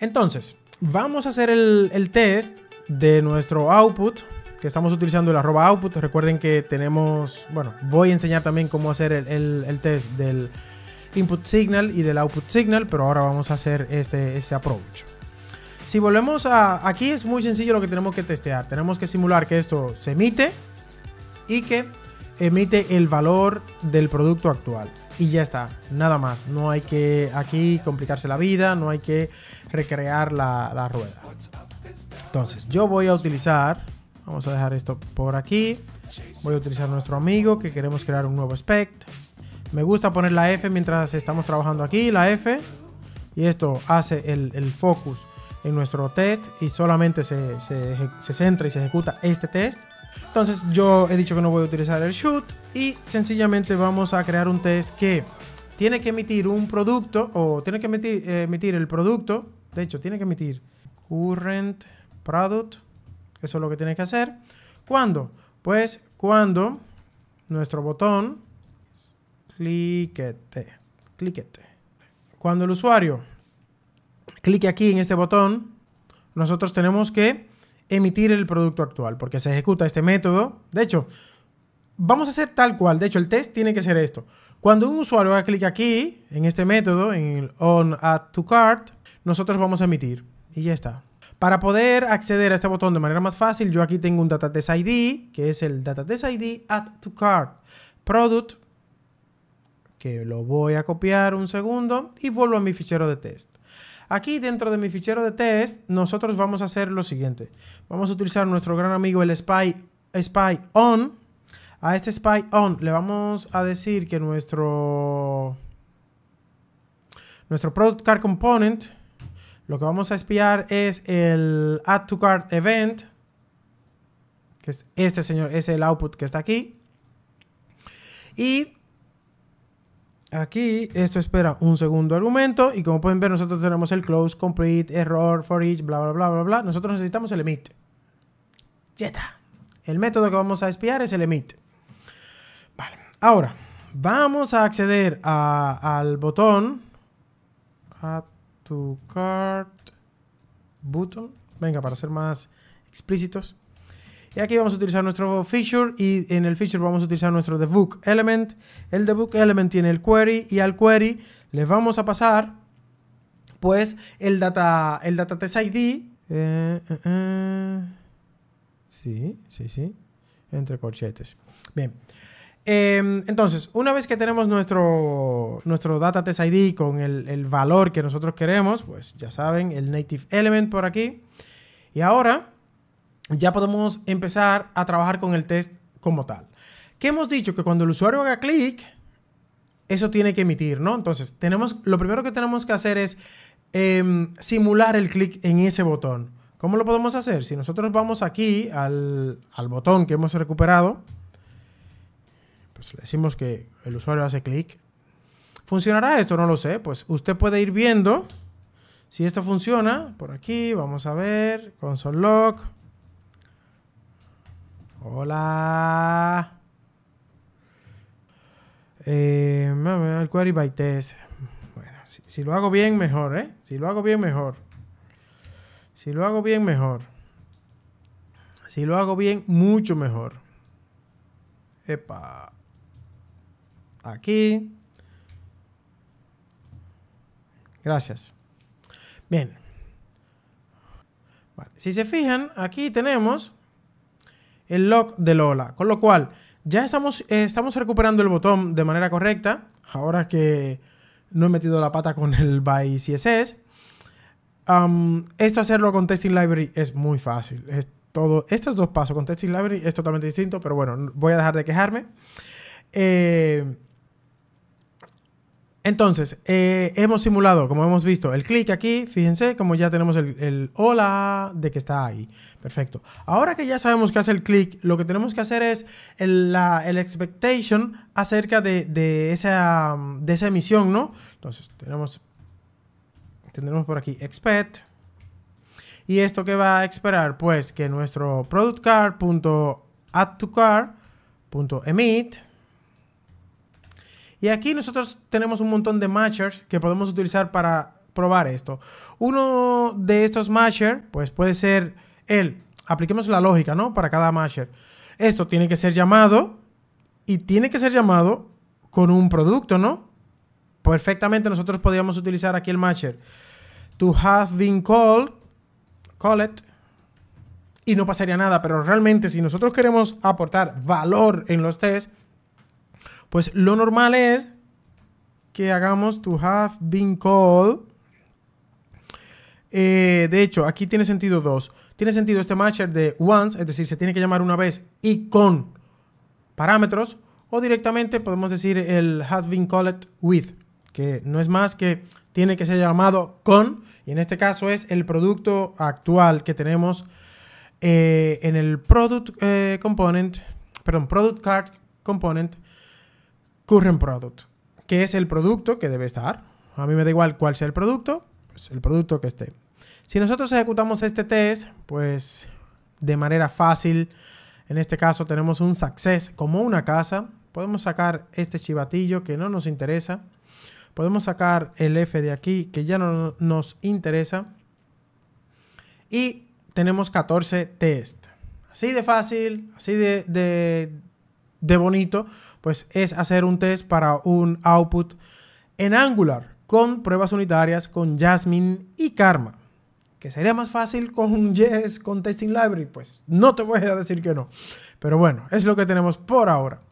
Entonces, vamos a hacer el, test de nuestro output que estamos utilizando el arroba output. Recuerden que tenemos, bueno, voy a enseñar también cómo hacer el, test del input signal y del output signal, pero ahora vamos a hacer este, este approach. Si volvemos a aquí es muy sencillo lo que tenemos que testear. Tenemos que simular que esto se emite y que emite el valor del producto actual. Y ya está, nada más. No hay que aquí complicarse la vida, no hay que recrear la, rueda. Entonces, yo voy a utilizar, vamos a dejar esto por aquí. Voy a utilizar nuestro amigo que queremos crear un nuevo spec. Me gusta poner la F mientras estamos trabajando aquí, la F. Y esto hace el, focus en nuestro test y solamente se, se centra y se ejecuta este test. Entonces yo he dicho que no voy a utilizar el shoot y sencillamente vamos a crear un test que tiene que emitir un producto o tiene que eh, emitir, el producto. De hecho, tiene que emitir current product. Eso es lo que tiene que hacer. ¿Cuándo? Pues cuando nuestro botón cliquete, cliquete. Cuando el usuario clique aquí en este botón, nosotros tenemos que emitir el producto actual, porque se ejecuta este método. De hecho, vamos a hacer tal cual. De hecho, el test tiene que ser esto. Cuando un usuario haga clic aquí, en este método, en el on add to cart, nosotros vamos a emitir. Y ya está. Para poder acceder a este botón de manera más fácil, yo aquí tengo un data test ID, que es el test ID add to cart product, que lo voy a copiar un segundo y vuelvo a mi fichero de test. Aquí dentro de mi fichero de test, nosotros vamos a hacer lo siguiente. Vamos a utilizar nuestro gran amigo el spy, spy on. A este spy on le vamos a decir que nuestro, nuestro product card component, lo que vamos a espiar es el add to card event, que es este señor, es el output que está aquí. Y Aquí, esto espera un segundo argumento y como pueden ver nosotros tenemos el close, complete, error, for each, bla, bla, bla, bla, bla. Nosotros necesitamos el emit. Ya está. El método que vamos a espiar es el emit. Vale. Ahora, vamos a acceder al botón add to cart button. Venga, para ser más explícitos. Y aquí vamos a utilizar nuestro feature y en el feature vamos a utilizar nuestro debug element. El debug element tiene el query y al query le vamos a pasar pues el data, el data test ID. Eh, eh, eh. Sí, sí, sí. Entre corchetes. Bien. Em, entonces, una vez que tenemos nuestro, nuestro data test ID con el valor que nosotros queremos, pues ya saben, el native element por aquí. Y ahora ya podemos empezar a trabajar con el test como tal. ¿Qué hemos dicho? Que cuando el usuario haga clic, eso tiene que emitir, ¿no? Entonces, tenemos, lo primero que tenemos que hacer es em, simular el clic en ese botón. ¿Cómo lo podemos hacer? Si nosotros vamos aquí al, al botón que hemos recuperado, pues le decimos que el usuario hace clic. ¿Funcionará esto? No lo sé. Pues usted puede ir viendo si esto funciona. Por aquí, vamos a ver, console Hola. el query by test. Bueno, si, lo hago bien, mejor, ¿eh? Si lo hago bien, mejor. Si lo hago bien, mejor. Si lo hago bien, mucho mejor. Epa. Aquí. Gracias. Bien. Si se fijan, aquí tenemos el lock de Lola. Con lo cual, ya estamos, eh, estamos recuperando el botón de manera correcta. Ahora que no he metido la pata con el by CSS. esto hacerlo con Testing Library es muy fácil. Es todo, estos dos pasos con Testing Library es totalmente distinto, pero bueno, voy a dejar de quejarme. Eh, entonces, eh, hemos simulado, como hemos visto, el clic aquí, fíjense, como ya tenemos el, hola de que está ahí. Perfecto. Ahora que ya sabemos que hace el clic, lo que tenemos que hacer es el, expectation acerca de, esa, emisión, ¿no? Entonces, tenemos, tendremos por aquí expect. ¿Y esto que va a esperar? Pues que nuestro product y aquí nosotros tenemos un montón de matchers que podemos utilizar para probar esto. Uno de estos matchers, pues puede ser el, apliquemos la lógica, ¿no? Para cada matcher. Esto tiene que ser llamado y tiene que ser llamado con un producto, ¿no? Perfectamente nosotros podríamos utilizar aquí el matcher. To have been called, call it, y no pasaría nada, pero realmente si nosotros queremos aportar valor en los tests, pues lo normal es que hagamos to have been called. Eh, de hecho, aquí tiene sentido dos. Tiene sentido este matcher de once, es decir, se tiene que llamar una vez y con parámetros. O directamente podemos decir el has been called with, que no es más que tiene que ser llamado con, y en este caso es el producto actual que tenemos eh, en el product eh, component, perdón, product card component current product, que es el producto que debe estar. A mí me da igual cuál sea el producto, es pues, el producto que esté. Si nosotros ejecutamos este test, pues de manera fácil, en este caso tenemos un success como una casa, podemos sacar este chivatillo que no nos interesa, podemos sacar el F de aquí que ya no nos interesa y tenemos 14 test. Así de fácil, así de de bonito, pues es hacer un test para un output en Angular con pruebas unitarias con Jasmine y Karma. Que sería más fácil con un Yes, con Testing Library, pues no te voy a decir que no. Pero bueno, es lo que tenemos por ahora.